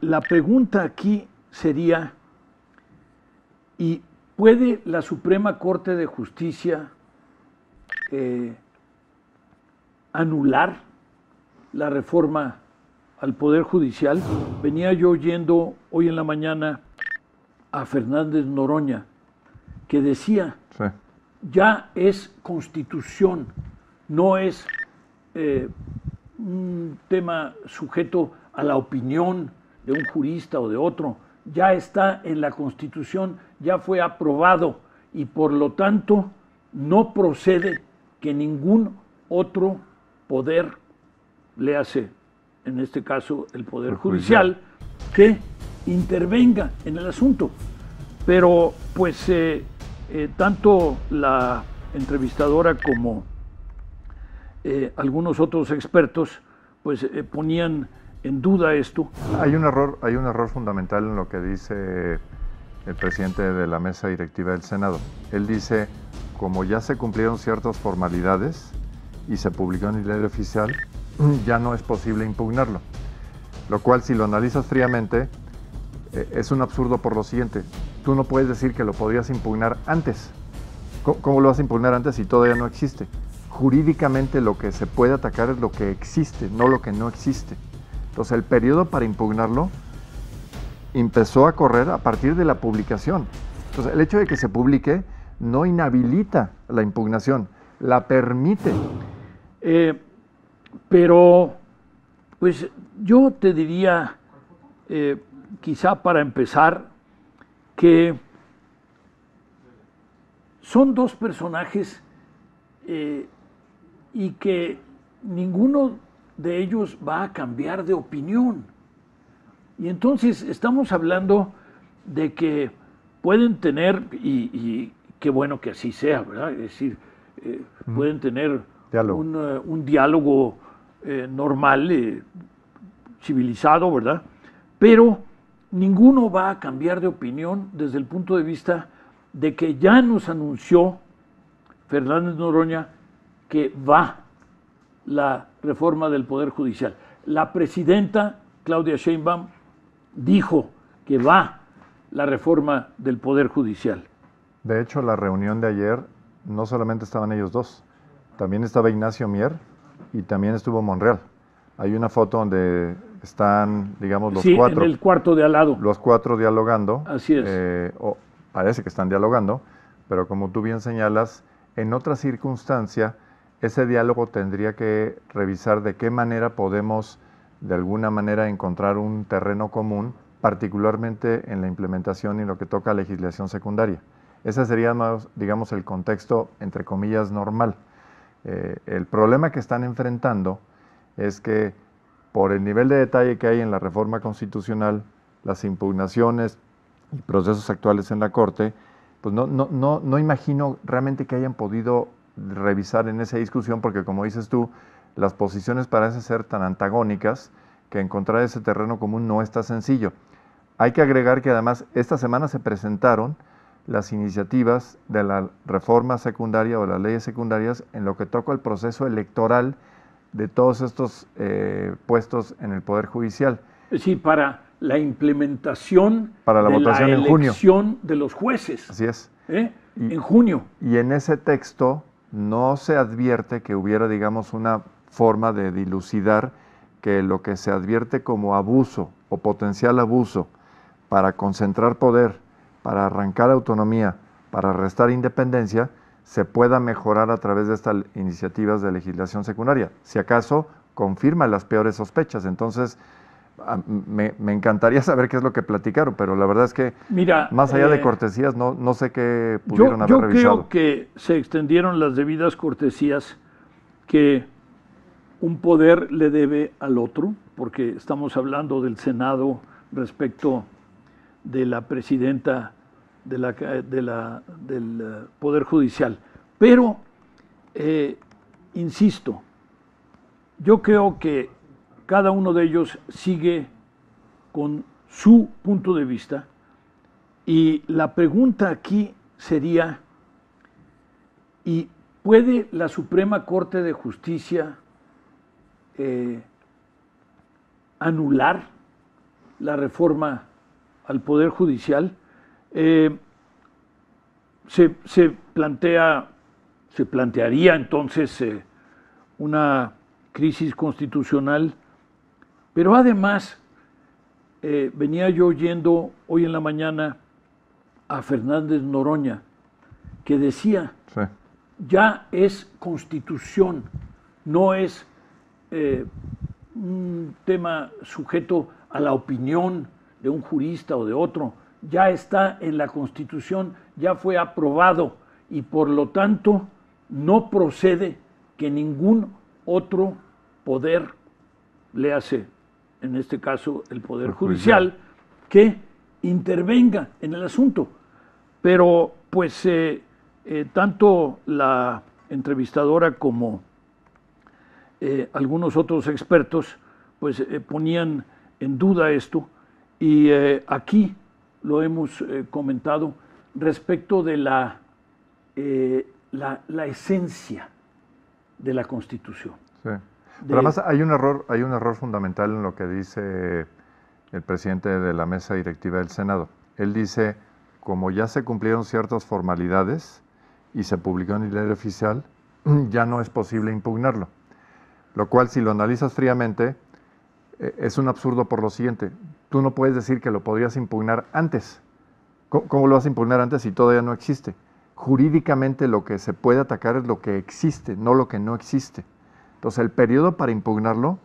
La pregunta aquí sería, ¿y puede la Suprema Corte de Justicia eh, anular la reforma al Poder Judicial? Venía yo oyendo hoy en la mañana a Fernández Noroña, que decía, ya es constitución, no es eh, un tema sujeto a la opinión de un jurista o de otro, ya está en la Constitución, ya fue aprobado y por lo tanto no procede que ningún otro poder le hace, en este caso el Poder Judicial, que intervenga en el asunto. Pero pues eh, eh, tanto la entrevistadora como eh, algunos otros expertos pues ponían en duda esto. Hay un error, hay un error fundamental en lo que dice el presidente de la mesa directiva del Senado. Él dice, como ya se cumplieron ciertas formalidades y se publicó en el diario oficial, ya no es posible impugnarlo. Lo cual, si lo analizas fríamente, eh, es un absurdo por lo siguiente. Tú no puedes decir que lo podrías impugnar antes. cómo lo vas a impugnar antes si todavía no existe? Jurídicamente lo que se puede atacar es lo que existe, no lo que no existe. Entonces el periodo para impugnarlo empezó a correr a partir de la publicación. Entonces el hecho de que se publique no inhabilita la impugnación, la permite. Eh, pero, pues yo te diría, eh, quizá para empezar, que son dos personajes eh, y que ninguno de ellos va a cambiar de opinión. Y entonces estamos hablando de que pueden tener, y, qué bueno que así sea, ¿verdad? Es decir, eh, pueden tener eh, Un, diálogo eh, normal, civilizado, ¿verdad? Pero ninguno va a cambiar de opinión desde el punto de vista de que ya nos anunció Fernández Noroña que va la reforma del Poder Judicial. La presidenta Claudia Sheinbaum dijo que va la reforma del Poder Judicial. De hecho, la reunión de ayer no solamente estaban ellos dos, también estaba Ignacio Mier y también estuvo Monreal. Hay una foto donde están, digamos, los sí, cuatro. En el cuarto de al lado. Los cuatro dialogando. Así es. Eh, parece que están dialogando, pero como tú bien señalas, en otra circunstancia ese diálogo tendría que revisar de qué manera podemos de alguna manera encontrar un terreno común, particularmente en la implementación y lo que toca a legislación secundaria. Ese sería más, digamos, el contexto, entre comillas, normal. Eh, el problema que están enfrentando es que por el nivel de detalle que hay en la reforma constitucional, las impugnaciones y procesos actuales en la Corte, pues no, no, no, no imagino realmente que hayan podido revisar en esa discusión porque como dices tú, las posiciones parecen ser tan antagónicas que encontrar ese terreno común no está sencillo. Hay que agregar que además esta semana se presentaron las iniciativas de la reforma secundaria o las leyes secundarias en lo que toca el proceso electoral de todos estos eh, puestos en el Poder Judicial. Sí, para la implementación para la de votación la elección de los jueces. Así es. ¿Eh? en junio. Y en ese texto no se advierte que hubiera, digamos, una forma de dilucidar que lo que se advierte como abuso o potencial abuso para concentrar poder, para arrancar autonomía, para restar independencia, se pueda mejorar a través de estas iniciativas de legislación secundaria. Si acaso confirma las peores sospechas, entonces me, encantaría saber qué es lo que platicaron, pero la verdad es que Mira, más allá de eh, cortesías no, no sé qué pudieron haber yo revisado. Yo creo que se extendieron las debidas cortesías que un poder le debe al otro, porque estamos hablando del Senado respecto de la presidenta de la, de la, del eh, Poder Judicial. Pero, eh, insisto, yo creo que cada uno de ellos sigue con su punto de vista y la pregunta aquí sería, ¿y puede la Suprema Corte de Justicia eh, anular la reforma al Poder Judicial? Eh, se, plantea, se plantearía entonces eh, una crisis constitucional pero además, eh, venía yo oyendo hoy en la mañana a Fernández Noroña, que decía, ya es constitución, no es eh, un tema sujeto a la opinión de un jurista o de otro, ya está en la constitución, ya fue aprobado y por lo tanto no procede que ningún otro poder le hace en este caso el Poder Judicial, que intervenga en el asunto. Pero pues eh, eh, tanto la entrevistadora como eh, algunos otros expertos pues ponían en duda esto y aquí lo hemos comentado respecto de la, la, la, esencia de la Constitución. Sí. Pero además hay un error, hay un error fundamental en lo que dice el presidente de la mesa directiva del Senado. Él dice, como ya se cumplieron ciertas formalidades y se publicó en el diario oficial, ya no es posible impugnarlo. Lo cual, si lo analizas fríamente, e, es un absurdo por lo siguiente. Tú no puedes decir que lo podrías impugnar antes. cómo lo vas a impugnar antes si todavía no existe? Jurídicamente lo que se puede atacar es lo que existe, no lo que no existe. Entonces el periodo para impugnarlo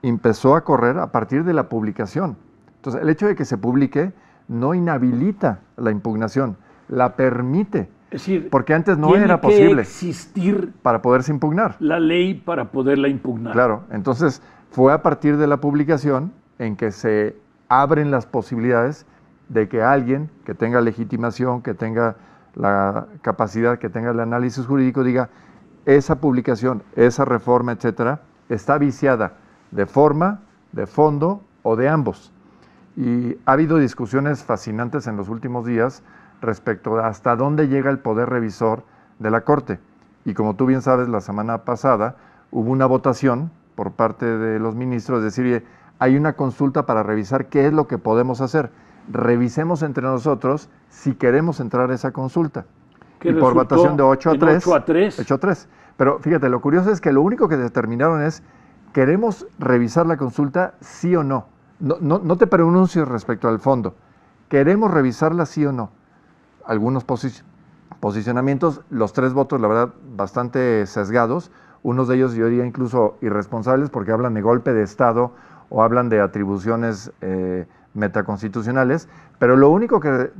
empezó a correr a partir de la publicación. Entonces el hecho de que se publique no inhabilita la impugnación, la permite. Es decir, porque antes no era posible existir para poderse impugnar. La ley para poderla impugnar. Claro, entonces fue a partir de la publicación en que se abren las posibilidades de que alguien que tenga legitimación, que tenga la capacidad, que tenga el análisis jurídico diga, esa publicación, esa reforma, etcétera, está viciada de forma, de fondo o de ambos. Y ha habido discusiones fascinantes en los últimos días respecto a hasta dónde llega el poder revisor de la Corte. Y como tú bien sabes, la semana pasada hubo una votación por parte de los ministros, es decir, hay una consulta para revisar qué es lo que podemos hacer. Revisemos entre nosotros si queremos entrar a esa consulta. Y por votación de a 8 a 3. 8 a 3. Pero fíjate, lo curioso es que lo único que determinaron es, ¿queremos revisar la consulta sí o no? No, te pronuncio respecto al fondo. ¿Queremos revisarla sí o no? Algunos posicionamientos, los tres votos, la verdad, bastante sesgados. Unos de ellos yo diría incluso irresponsables porque hablan de golpe de Estado o hablan de atribuciones eh, metaconstitucionales, pero lo único que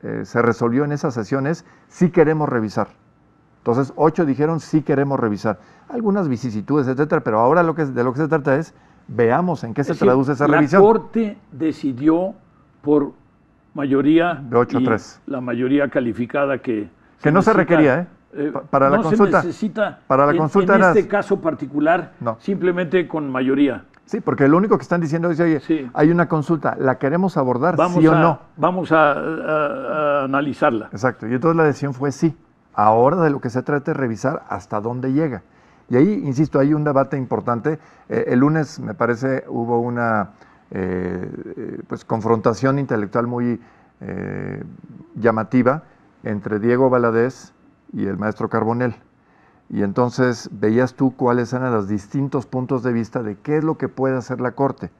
eh, se resolvió en sesión es sí queremos revisar. Entonces, ocho dijeron sí queremos revisar algunas vicisitudes, etcétera, pero ahora lo que, de lo que se trata es veamos en qué se traduce esa revisión. La Corte decidió por mayoría de 8 a 3. La mayoría calificada que que no se requería, ¿eh? eh para la consulta. Se necesita, para la en, consulta en, este caso particular, no. simplemente con mayoría. Sí, porque lo único que están diciendo es, oye, hay una consulta, ¿la queremos abordar, sí o no? Vamos a analizarla. Exacto, y entonces la decisión fue sí. Ahora de lo que se trata es revisar hasta dónde llega. Y ahí, insisto, hay un debate importante. Eh, el lunes, me parece, hubo una eh, eh, pues, confrontación intelectual muy llamativa entre Diego Valadez y el maestro Carbonell. Y entonces veías tú cuáles eran los distintos puntos de vista de qué es lo que puede hacer la Corte.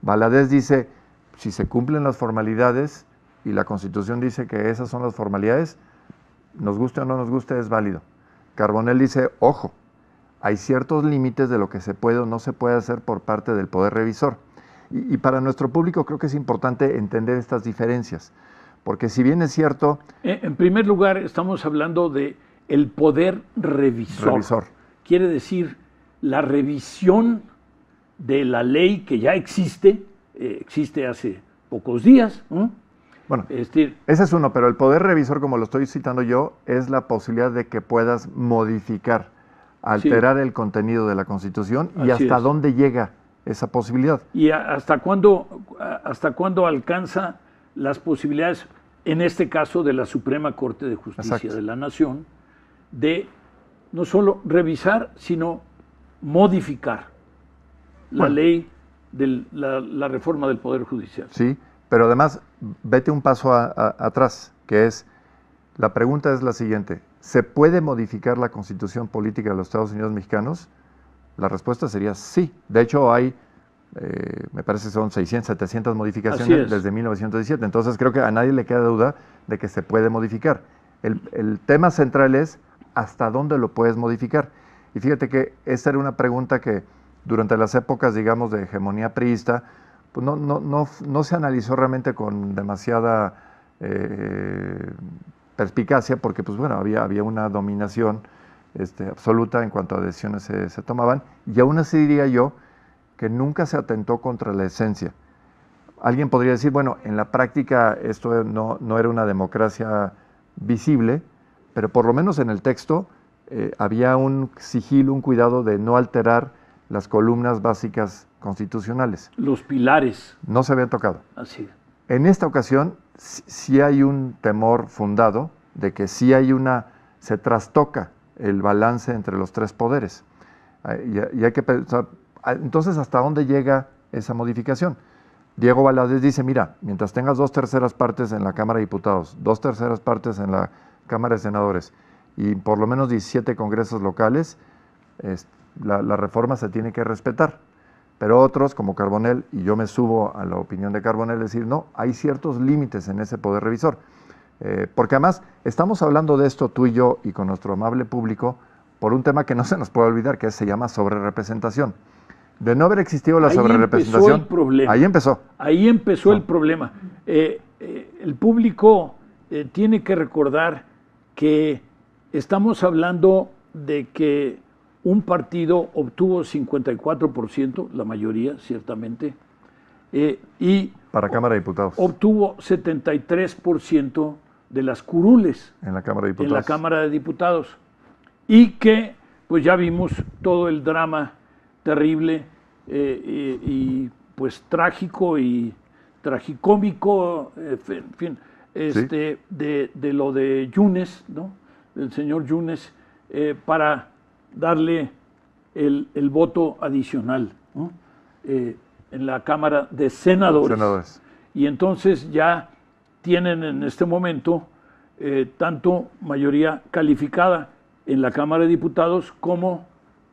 Valadez dice, si se cumplen las formalidades y la Constitución dice que esas son las formalidades, nos guste o no nos guste, es válido. Carbonell dice, ojo, hay ciertos límites de lo que se puede o no se puede hacer por parte del poder revisor. Y, para nuestro público creo que es importante entender estas diferencias, porque si bien es cierto... Eh, en primer lugar, estamos hablando de el poder revisor. Quiere decir la revisión de la ley que ya existe, eh, existe hace pocos días, bueno, ese es uno, pero el poder revisor, como lo estoy citando yo, es la posibilidad de que puedas modificar, alterar el contenido de la Constitución y hasta dónde llega esa posibilidad. ¿Y hasta cuándo, hasta cuándo alcanza las posibilidades, en este caso de la Suprema Corte de Justicia de la Nación, de no solo revisar, sino modificar la ley de la, la reforma del Poder Judicial? Sí. Pero además, vete un paso atrás, que es, la pregunta es la siguiente, ¿se puede modificar la constitución política de los Estados Unidos mexicanos? La respuesta sería sí. De hecho, hay, eh, me parece son 600, 700 modificaciones desde 1917. Entonces, creo que a nadie le queda duda de que se puede modificar. El, el tema central es hasta dónde lo puedes modificar. Y fíjate que esta era una pregunta que durante las épocas, digamos, de hegemonía priista, pues, no, no, se analizó realmente con demasiada eh, perspicacia, porque pues bueno, había, había una dominación este, absoluta en cuanto a decisiones se, se, tomaban, y aún así diría yo que nunca se atentó contra la esencia. Alguien podría decir, bueno, en la práctica esto no, era una democracia visible, pero por lo menos en el texto eh, había un sigilo, un cuidado de no alterar las columnas básicas constitucionales. Los pilares. No se habían tocado. Así. En esta ocasión sí hay un temor fundado de que sí hay una, se trastoca el balance entre los tres poderes. Y, hay que pensar, ah, entonces, ¿hasta dónde llega esa modificación? Diego Valadez dice, mira, mientras tengas dos terceras partes en la Cámara de Diputados, dos terceras partes en la Cámara de Senadores y por lo menos 17 congresos locales, la reforma se tiene que respetar. Pero otros, como Carbonell, y yo me subo a la opinión de Carbonell, decir, no, hay ciertos límites en ese poder revisor. Eh, porque además estamos hablando de esto tú y yo y con nuestro amable público por un tema que no se nos puede olvidar, que se llama sobrerepresentación. De no haber existido la ahí ahí empezó. Ahí empezó el problema. Eh, eh, el público tiene que recordar que estamos hablando de que un partido obtuvo 54%, la mayoría ciertamente, eh, y... Para Cámara de Diputados. Obtuvo 73% de las curules. En la Cámara de Diputados. En la Cámara de Diputados. Y que, pues ya vimos todo el drama terrible eh, y, pues trágico y tragicómico, eh, en fin, este, de, lo de Yunes, ¿no? Del señor Yunes, para darle el, voto adicional eh, en la Cámara de senadores. Y entonces ya tienen en este momento eh, tanto mayoría calificada en la Cámara de Diputados como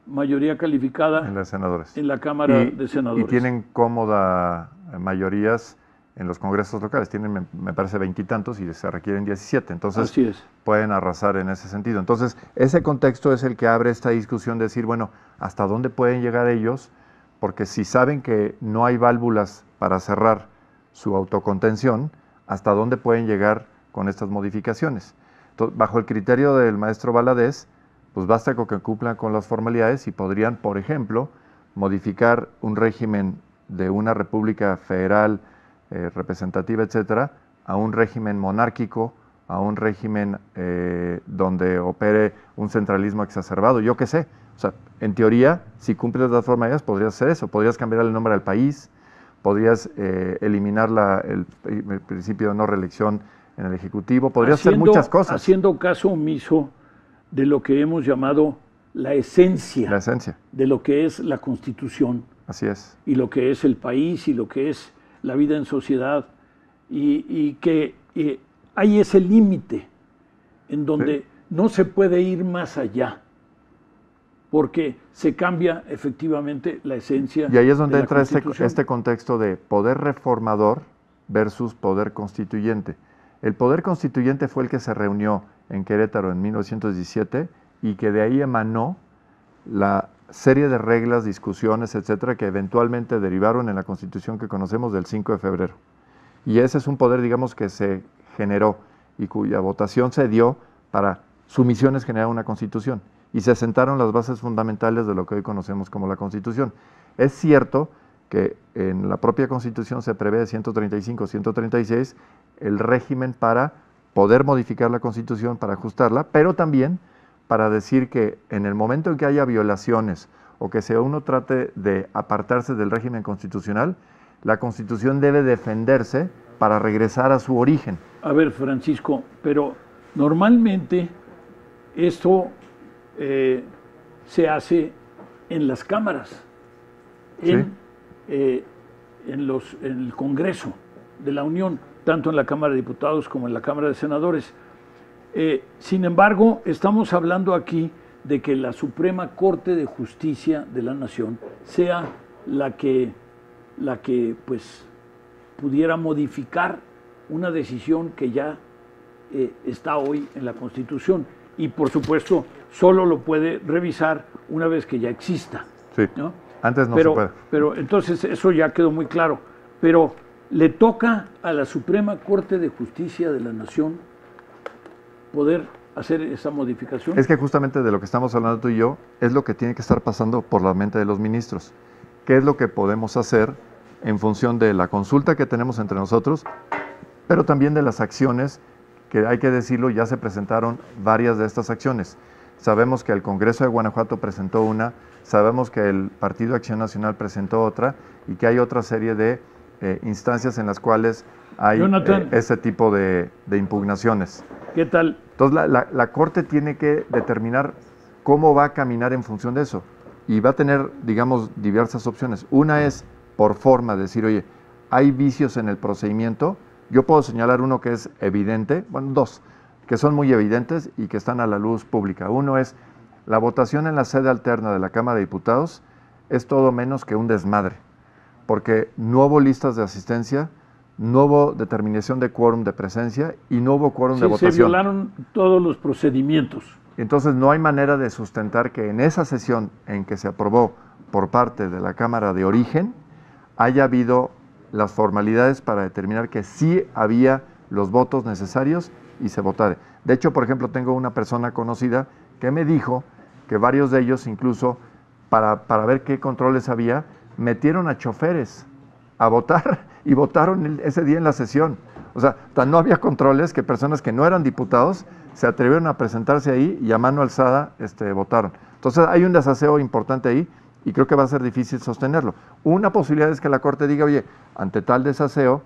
mayoría calificada en, senadores. en la Cámara de Senadores. Y tienen cómoda eh, mayorías en los congresos locales. Tienen, me, parece, veintitantos y, se requieren diecisiete. Entonces, pueden arrasar en ese sentido. Entonces, ese contexto es el que abre esta discusión de decir, bueno, ¿hasta dónde pueden llegar ellos? Porque si saben que no hay válvulas para cerrar su autocontención, ¿hasta dónde pueden llegar con estas modificaciones? bajo el criterio del maestro Baladés, pues basta con que cumplan con las formalidades y podrían, por ejemplo, modificar un régimen de una república federal eh, representativa, etcétera, a un régimen monárquico, a un régimen eh, donde opere un centralismo exacerbado, yo qué sé. O sea, en teoría, si cumples las formas, podrías hacer eso, podrías cambiar el nombre del país, podrías eh, eliminar el, principio de no reelección en el Ejecutivo, podrías hacer muchas cosas. Haciendo caso omiso de lo que hemos llamado la esencia, la esencia de lo que es la Constitución. Así es. Y lo que es el país y lo que es la vida en sociedad y, que eh, hay ese límite en donde no se puede ir más allá porque se cambia efectivamente la esencia. Y ahí es donde entra este, este, contexto de poder reformador versus poder constituyente. El poder constituyente fue el que se reunió en Querétaro en 1917 y que de ahí emanó la, serie de reglas, discusiones, etcétera, que eventualmente derivaron en la Constitución que conocemos del 5 de febrero. Y ese es un poder, digamos, que se generó y cuya votación se dio para su es generar una Constitución. Y se sentaron las bases fundamentales de lo que hoy conocemos como la Constitución. Es cierto que en la propia Constitución se prevé 135, 136 el régimen para poder modificar la Constitución para ajustarla, pero también para decir que en el momento en que haya violaciones o que sea uno trate de apartarse del régimen constitucional, la constitución debe defenderse para regresar a su origen. A ver, Francisco, pero normalmente esto eh, se hace en las cámaras, eh, en el Congreso de la Unión, tanto en la Cámara de Diputados como en la Cámara de Senadores. Eh, sin embargo, estamos hablando aquí de que la Suprema Corte de Justicia de la Nación sea la que, la que pues, pudiera modificar una decisión que ya eh, está hoy en la Constitución. Y por supuesto, solo lo puede revisar una vez que ya exista. Sí. Antes no se puede. Pero entonces eso ya quedó muy claro. Pero le toca a la Suprema Corte de Justicia de la Nación poder hacer esa modificación. Es que justamente de lo que estamos hablando tú y yo es lo que tiene que estar pasando por la mente de los ministros. ¿Qué es lo que podemos hacer en función de la consulta que tenemos entre nosotros, pero también de las acciones que hay que decirlo, ya se presentaron varias de estas acciones. Sabemos que el Congreso de Guanajuato presentó una, sabemos que el Partido Acción Nacional presentó otra y que hay otra serie de eh, instancias en las cuales hay eh, ese tipo de, impugnaciones. ¿Qué tal? Entonces la, la, Corte tiene que determinar cómo va a caminar en función de eso. Y va a tener, digamos, diversas opciones. Una es por forma, decir, oye, hay vicios en el procedimiento. Yo puedo señalar uno que es evidente, bueno, dos, que son muy evidentes y que están a la luz pública. Uno es la votación en la sede alterna de la Cámara de Diputados es todo menos que un desmadre, porque no hubo listas de asistencia, no hubo determinación de quórum de presencia y no hubo quórum de votación. Se violaron todos los procedimientos. Entonces no hay manera de sustentar que en esa sesión en que se aprobó por parte de la Cámara de Origen haya habido las formalidades para determinar que sí había los votos necesarios y se votara. De hecho, por ejemplo, tengo una persona conocida que me dijo que varios de ellos, incluso para, para ver qué controles había, metieron a choferes a votar y votaron ese día en la sesión. O sea, no había controles que personas que no eran diputados se atrevieron a presentarse ahí y a mano alzada este, votaron. Entonces hay un desaseo importante ahí y creo que va a ser difícil sostenerlo. Una posibilidad es que la Corte diga, oye, ante tal desaseo,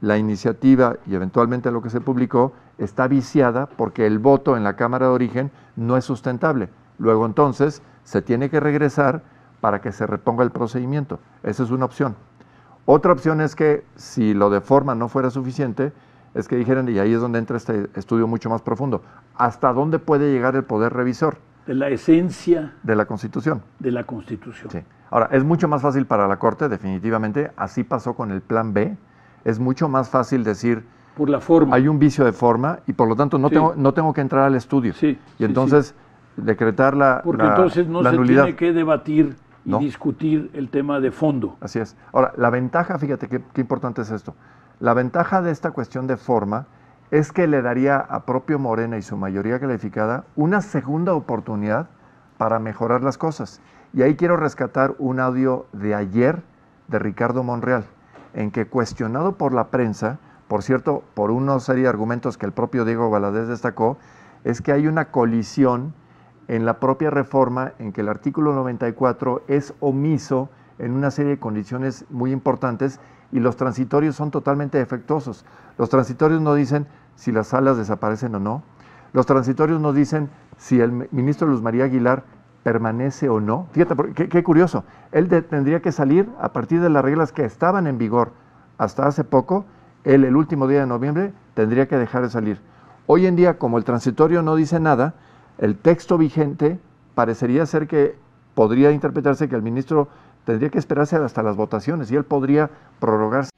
la iniciativa y eventualmente lo que se publicó está viciada porque el voto en la Cámara de Origen no es sustentable. Luego entonces se tiene que regresar para que se reponga el procedimiento. Esa es una opción. Otra opción es que si lo de forma no fuera suficiente, es que dijeran, y ahí es donde entra este estudio mucho más profundo, ¿hasta dónde puede llegar el poder revisor? De la esencia. De la Constitución. De la Constitución. Sí. Ahora, es mucho más fácil para la Corte, definitivamente, así pasó con el Plan B, es mucho más fácil decir... Por la forma. Hay un vicio de forma y por lo tanto no, tengo, no tengo que entrar al estudio. Sí. Y entonces decretar la... Porque entonces no se tiene que debatir y discutir el tema de fondo. Así es. Ahora, la ventaja, fíjate qué, importante es esto. La ventaja de esta cuestión de forma es que le daría a propio Morena y su mayoría calificada una segunda oportunidad para mejorar las cosas. Y ahí quiero rescatar un audio de ayer de Ricardo Monreal, en que cuestionado por la prensa, por cierto, por una serie de argumentos que el propio Diego Valadez destacó, es que hay una colisión en la propia reforma en que el artículo 94 es omiso en una serie de condiciones muy importantes y los transitorios son totalmente defectuosos. Los transitorios no dicen si las salas desaparecen o no. Los transitorios no dicen si el ministro Luz María Aguilar permanece o no. Fíjate, qué, curioso. Él tendría que salir a partir de las reglas que estaban en vigor hasta hace poco. Él el último día de noviembre tendría que dejar de salir. Hoy en día, como el transitorio no dice nada, el texto vigente parecería ser que podría interpretarse que el ministro tendría que esperarse hasta las votaciones y él podría prorrogarse.